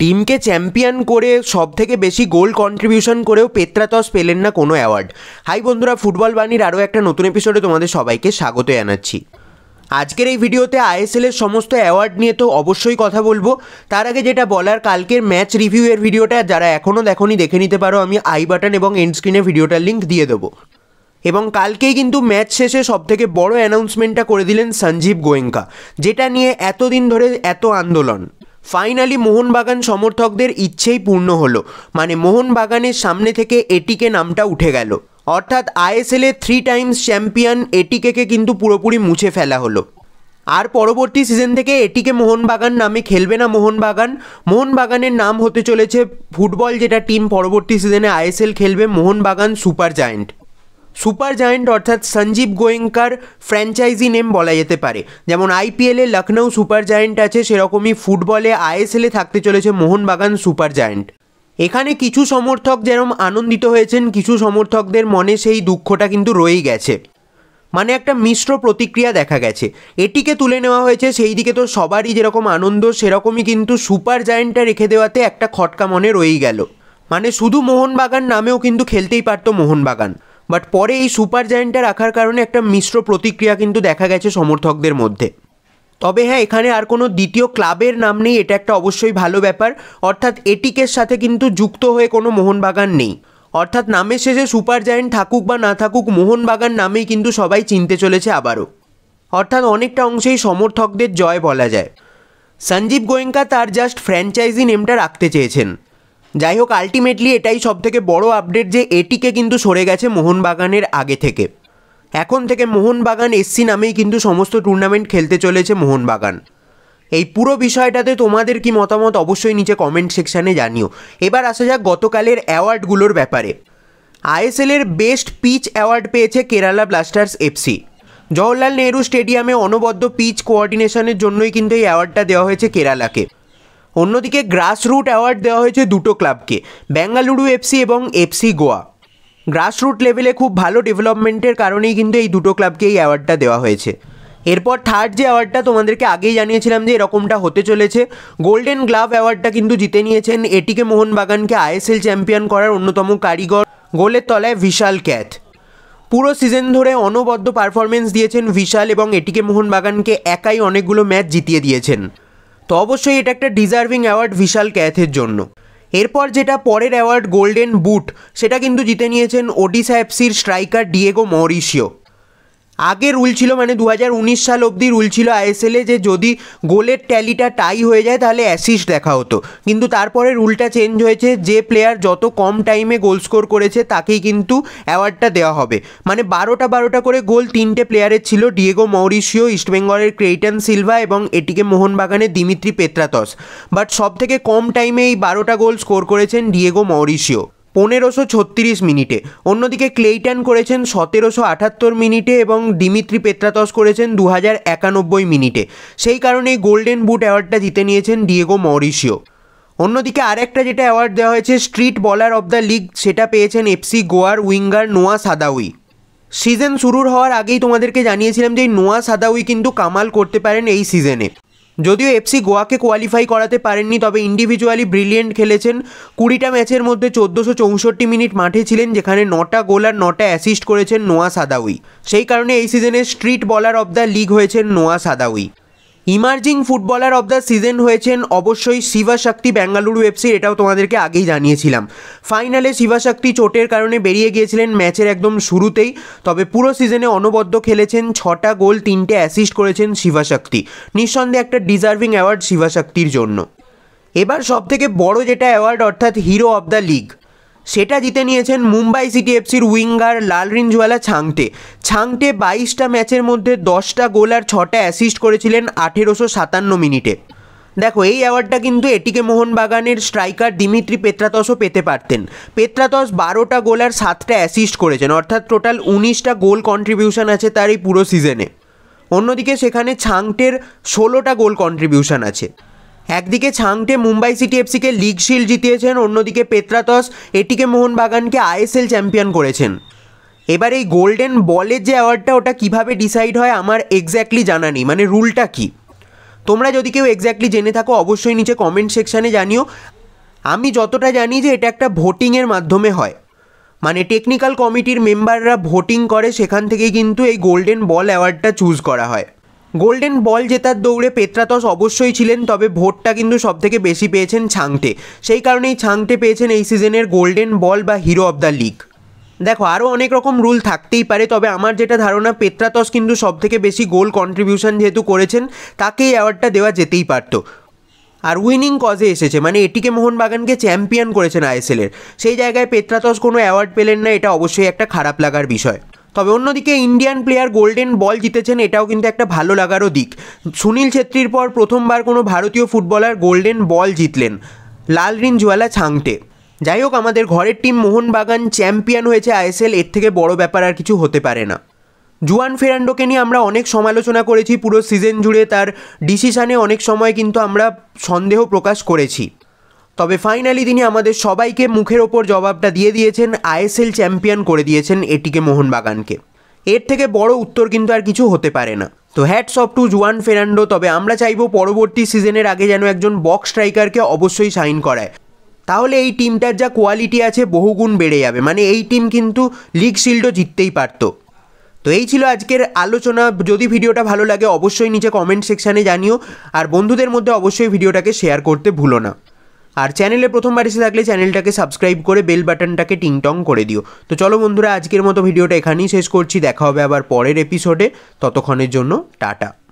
টিমকে চ্যাম্পিয়ন করে সব থেকে বেশি গোল কন্ট্রিবিউশন করেও পেত্রাতস পেলেন না কোনো অ্যাওয়ার্ড হাই বন্ধুরা ফুটবল বাণীর আরও একটা নতুন এপিসোডে তোমাদের সবাইকে স্বাগত জানাচ্ছি আজকের এই ভিডিওতে আইএসএলের সমস্ত অ্যাওয়ার্ড নিয়ে তো অবশ্যই কথা বলবো তার আগে যেটা বলার কালকের ম্যাচ রিভিউয়ের ভিডিওটা যারা এখনও দেখনি দেখে নিতে পারো আমি আই বাটন এবং এন্ড স্ক্রিনে ভিডিওটার লিঙ্ক দিয়ে দেবো এবং কালকেই কিন্তু ম্যাচ শেষে সবথেকে বড় অ্যানাউন্সমেন্টটা করে দিলেন সঞ্জীব গোয়েঙ্কা যেটা নিয়ে এতদিন ধরে এত আন্দোলন ফাইনালি মোহনবাগান সমর্থকদের ইচ্ছেই পূর্ণ হলো মানে মোহনবাগানের সামনে থেকে এটিকে নামটা উঠে গেল অর্থাৎ আইএসএলে থ্রি টাইমস চ্যাম্পিয়ন এটিকেকে কিন্তু পুরোপুরি মুছে ফেলা হলো আর পরবর্তী সিজন থেকে এটিকে মোহনবাগান নামে খেলবে না মোহনবাগান মোহনবাগানের নাম হতে চলেছে ফুটবল যেটা টিম পরবর্তী সিজনে আইএসএল খেলবে Mohun Bagan super giant super giant অর্থাৎ সঞ্জীব গোয়েঙ্কার ফ্র্যাঞ্চাইজি নেম বলা যেতে পারে যেমন আইপিএলে লখনৌ সুপার জায়েন্ট আছে সেরকমই ফুটবলে আইএসএলে থাকতে চলেছে মোহনবাগান সুপার জায়েন্ট এখানে কিছু সমর্থক যেরম আনন্দিত হয়েছেন কিছু সমর্থকদের মনে সেই দুঃখটা কিন্তু রয়েই গেছে মানে একটা মিশ্র প্রতিক্রিয়া দেখা গেছে এটিকে তুলে নেওয়া হয়েছে সেই দিকে তো সবারই যেরকম আনন্দ সেরকমই কিন্তু সুপার জায়েন্টটা রেখে দেওয়াতে একটা খটকা মনে রয়েই গেল মানে শুধু মোহনবাগান নামেও কিন্তু খেলতেই পারতো মোহনবাগান বাট পরে এই সুপার জায়েন্টটা রাখার কারণে একটা মিশ্র প্রতিক্রিয়া কিন্তু দেখা গেছে সমর্থকদের মধ্যে তবে হ্যাঁ এখানে আর কোনো দ্বিতীয় ক্লাবের নাম নেই এটা একটা অবশ্যই ভালো ব্যাপার অর্থাৎ এটিকের সাথে কিন্তু যুক্ত হয়ে কোনো মোহনবাগান নেই অর্থাৎ নামের শেষে সুপার জায়েন্ট থাকুক বা না থাকুক মোহনবাগান নামেই কিন্তু সবাই চিনতে চলেছে আবারও অর্থাৎ অনেকটা অংশেই সমর্থকদের জয় বলা যায় সঞ্জীব গোয়েঙ্কা তার জাস্ট ফ্র্যাঞ্চাইজি নেমটা রাখতে চেয়েছেন যাই হোক আলটিমেটলি এটাই সবথেকে বড় আপডেট যে এটিকে কিন্তু সরে গেছে মোহনবাগানের আগে থেকে এখন থেকে মোহনবাগান এসসি নামেই কিন্তু সমস্ত টুর্নামেন্ট খেলতে চলেছে মোহনবাগান এই পুরো বিষয়টাতে তোমাদের কি মতামত অবশ্যই নিচে কমেন্ট সেকশানে জানিও এবার আসা যাক গতকালের অ্যাওয়ার্ডগুলোর ব্যাপারে আইএসএলের বেস্ট পিচ অ্যাওয়ার্ড পেয়েছে কেরালা ব্লাস্টার্স এফসি জওহরলাল নেহরু স্টেডিয়ামে অনবদ্য পিচ কোঅর্ডিনেশনের জন্যই কিন্তু এই অ্যাওয়ার্ডটা দেওয়া হয়েছে কেরালাকে অন্যদিকে গ্রাসরুট অ্যাওয়ার্ড দেওয়া হয়েছে দুটো ক্লাবকে বেঙ্গালুরু এফসি এবং এফসি গোয়া গ্রাসরুট লেভেলে খুব ভালো ডেভেলপমেন্টের কারণেই কিন্তু এই দুটো ক্লাবকে এই অ্যাওয়ার্ডটা দেওয়া হয়েছে এরপর থার্ড যে অ্যাওয়ার্ডটা তোমাদেরকে আগেই জানিয়েছিলাম যে এরকমটা হতে চলেছে গোল্ডেন গ্লাভ অ্যাওয়ার্ডটা কিন্তু জিতে নিয়েছেন এটিকে মোহনবাগানকে আইএসএল চ্যাম্পিয়ন করার অন্যতম কারিগর গোলের তলায় বিশাল ক্যাথ পুরো সিজন ধরে অনবদ্য পারফরমেন্স দিয়েছেন বিশাল এবং এটিকে মোহনবাগানকে একাই অনেকগুলো ম্যাচ জিতিয়ে দিয়েছেন তো অবশ্যই এটা একটা ডিজার্ভিং অ্যাওয়ার্ড বিশাল ক্যাথের জন্য এরপর যেটা পরের অ্যাওয়ার্ড গোল্ডেন বুট সেটা কিন্তু জিতে নিয়েছেন ওডিশা এফসির স্ট্রাইকার ডিয়েগো মরিশিও আগে রুল ছিল মানে দু হাজার সাল অবধি রুল ছিল আইএসএলে যে যদি গোলের ট্যালিটা টাই হয়ে যায় তাহলে অ্যাসিস্ট দেখা হতো কিন্তু তারপরে রুলটা চেঞ্জ হয়েছে যে প্লেয়ার যত কম টাইমে গোল স্কোর করেছে তাকেই কিন্তু অ্যাওয়ার্ডটা দেওয়া হবে মানে বারোটা বারোটা করে গোল তিনটে প্লেয়ারের ছিল ডিয়েগো মৌরিশিও ইস্টবেঙ্গলের ক্রেইটন সিলভা এবং এটিকে মোহনবাগানের দিমিত্রি পেত্রাতস বাট সব থেকে কম টাইমে এই বারোটা গোল স্কোর করেছেন ডিয়েগো মৌরিশিও পনেরোশো ছত্রিশ মিনিটে অন্যদিকে ক্লেইটান করেছেন সতেরোশো আটাত্তর মিনিটে এবং ডিমিত্রি পেত্রাতস করেছেন দু হাজার একানব্বই মিনিটে সেই কারণে গোল্ডেন বুট অ্যাওয়ার্ডটা জিতে নিয়েছেন ডিয়েগো মরিশিও অন্যদিকে আরেকটা যেটা অ্যাওয়ার্ড দেওয়া হয়েছে স্ট্রিট বলার অব দ্য লিগ সেটা পেয়েছেন এফসি গোয়ার উইঙ্গার নোয়া সাদাউই সিজন শুরুর হওয়ার আগেই তোমাদেরকে জানিয়েছিলাম যে নোয়া সাদাউই কিন্তু কামাল করতে পারেন এই সিজনে যদিও এফসি গোয়াকে কোয়ালিফাই করাতে পারেননি তবে ইন্ডিভিজুয়ালি ব্রিলিয়েন্ট খেলেছেন কুড়িটা ম্যাচের মধ্যে চোদ্দোশো চৌষট্টি মিনিট মাঠে ছিলেন যেখানে নটা গোল আর নটা অ্যাসিস্ট করেছেন নোয়া সাদাউই সেই কারণে এই সিজনে স্ট্রিট বলার অব দ্য লিগ হয়েছেন Noah Sadaoui emerging footballer of the season হয়েছেন অবশ্যই শিবাশক্তি বেঙ্গালুরু এফসির এটাও তোমাদেরকে আগেই জানিয়েছিলাম ফাইনালে শিবাশক্তি চোটের কারণে বেরিয়ে গিয়েছিলেন ম্যাচের একদম শুরুতেই তবে পুরো সিজনে অনবদ্য খেলেছেন ছটা গোল তিনটে অ্যাসিস্ট করেছেন শিবাশক্তি নিঃসন্দেহে একটা ডিজার্ভিং অ্যাওয়ার্ড শিবাশক্তির জন্য এবার সবথেকে বড় যেটা অ্যাওয়ার্ড অর্থাৎ হিরো অব দ্য লিগ সেটা জিতে নিয়েছেন মুম্বাই সিটি এফসির উইঙ্গার লাল রিঞ্জওয়ালা ছাংটে ছাংটে বাইশটা ম্যাচের মধ্যে দশটা গোল আর ছটা অ্যাসিস্ট করেছিলেন আঠেরোশো সাতান্ন মিনিটে দেখো এই অ্যাওয়ার্ডটা কিন্তু এটিকে মোহনবাগানের স্ট্রাইকার দিমিত্রি পেত্রাতসও পেতে পারতেন পেত্রাতস বারোটা গোল আর সাতটা অ্যাসিস্ট করেছেন অর্থাৎ টোটাল উনিশটা গোল কন্ট্রিবিউশন আছে তার এই পুরো সিজনে অন্যদিকে সেখানে ছাংটের ষোলোটা গোল কন্ট্রিবিউশন আছে একদিকে ছাংটে মুম্বাই সিটি এফসিকে লিগ শিল্ড জিতিয়েছেন অন্যদিকে পেত্রাতস এটিকে মোহনবাগানকে আইএসএল চ্যাম্পিয়ন করেছেন এবার এই গোল্ডেন বলের যে অ্যাওয়ার্ডটা ওটা কিভাবে ডিসাইড হয় আমার এক্স্যাক্টলি জানা নেই মানে রুলটা কি তোমরা যদি কেউ এক্স্যাক্টলি জেনে থাকো অবশ্যই নিচে কমেন্ট সেকশানে জানিও আমি যতটা জানি যে এটা একটা ভোটিংয়ের মাধ্যমে হয় মানে টেকনিক্যাল কমিটির মেম্বাররা ভোটিং করে সেখান থেকে কিন্তু এই গোল্ডেন বল অ্যাওয়ার্ডটা চুজ করা হয় গোল্ডেন বল জেতার দৌড়ে পেত্রাতস অবশ্যই ছিলেন তবে ভোটটা কিন্তু সবথেকে বেশি পেয়েছেন ছাংটে সেই কারণেই ছাংটে পেয়েছেন এই সিজনের গোল্ডেন বল বা হিরো অব দ্য লিগ দেখো আরও অনেক রকম রুল থাকতেই পারে তবে আমার যেটা ধারণা পেত্রাতস কিন্তু সবথেকে বেশি গোল কন্ট্রিবিউশন যেহেতু করেছেন তাকে এই অ্যাওয়ার্ডটা দেওয়া যেতেই পারতো আর উইনিং কজে এসেছে মানে এটিকে মোহনবাগানকে চ্যাম্পিয়ন করেছেন আইএসএলের সেই জায়গায় পেত্রাতস কোনো অ্যাওয়ার্ড পেলেন না এটা অবশ্যই একটা খারাপ লাগার বিষয় তবে অন্যদিকে ইন্ডিয়ান প্লেয়ার গোল্ডেন বল জিতেছেন এটাও কিন্তু একটা ভালো লাগারও দিক সুনীল ছেত্রীর পর প্রথমবার কোনো ভারতীয় ফুটবলার গোল্ডেন বল জিতলেন লাল রিন জুয়ালা ছাংটে যাই হোক আমাদের ঘরের টিম মোহনবাগান চ্যাম্পিয়ন হয়েছে আইএসএল এর থেকে বড় ব্যাপার আর কিছু হতে পারে না জুয়ান ফেরান্ডোকে নিয়ে আমরা অনেক সমালোচনা করেছি পুরো সিজন জুড়ে তার ডিসিশানে অনেক সময় কিন্তু আমরা সন্দেহ প্রকাশ করেছি তবে ফাইনালি তিনি আমাদের সবাইকে মুখের ওপর জবাবটা দিয়ে দিয়েছেন আইএসএল চ্যাম্পিয়ন করে দিয়েছেন এটিকে মোহনবাগানকে এর থেকে বড় উত্তর কিন্তু আর কিছু হতে পারে না তো hats off to Juan Ferrando তবে আমরা চাইবো পরবর্তী সিজনের আগে যেন একজন বক্স স্ট্রাইকারকে অবশ্যই সাইন করায় তাহলে এই টিমটার যা কোয়ালিটি আছে বহুগুণ বেড়ে যাবে মানে এই টিম কিন্তু লিগ শিল্ডও জিততেই পারত তো এই ছিল আজকের আলোচনা যদি ভিডিওটা ভালো লাগে অবশ্যই নিচে কমেন্ট সেকশানে জানিও আর বন্ধুদের মধ্যে অবশ্যই ভিডিওটাকে শেয়ার করতে ভুলো না আর চ্যানেলে প্রথমবার এসে থাকলে চ্যানেলটাকে সাবস্ক্রাইব করে বেল বাটনটাকে টিংটং করে দিও তো চলো বন্ধুরা আজকের মতো ভিডিওটা এখানেই শেষ করছি দেখা হবে আবার পরের এপিসোডে ততক্ষণের জন্য টাটা